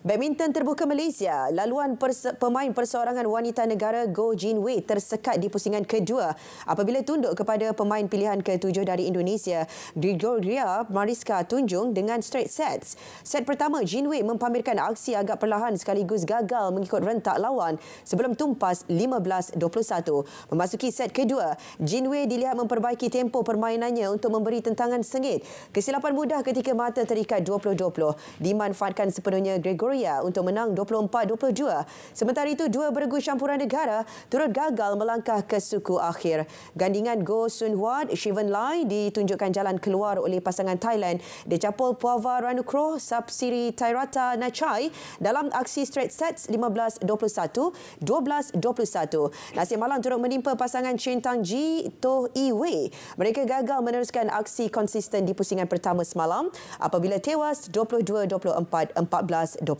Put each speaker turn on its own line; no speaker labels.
Badminton terbuka Malaysia, laluan pers pemain perseorangan wanita negara Go Jin Wei tersekat di pusingan kedua apabila tunduk kepada pemain pilihan ketujuh dari Indonesia, Gregoria Mariska Tunjung dengan straight sets. Set pertama, Jin Wei mempamerkan aksi agak perlahan sekaligus gagal mengikut rentak lawan sebelum tumpas 15-21. Memasuki set kedua, Jin Wei dilihat memperbaiki tempo permainannya untuk memberi tentangan sengit. Kesilapan mudah ketika mata terikat 20-20 dimanfaatkan sepenuhnya Gregoria Korea untuk menang 24-22. Sementara itu, dua bergu campuran negara turut gagal melangkah ke suku akhir. Gandingan Go Sun Huat, Shivan Lai ditunjukkan jalan keluar oleh pasangan Thailand. Dicapul Puava Ranukroh, Sapsiri Tairata Nachai dalam aksi straight sets 15-21, 12-21. Nasib malang turut menimpa pasangan Chin Tang Ji, Toh Yi Wei. Mereka gagal meneruskan aksi konsisten di pusingan pertama semalam apabila tewas 22-24, 14-21.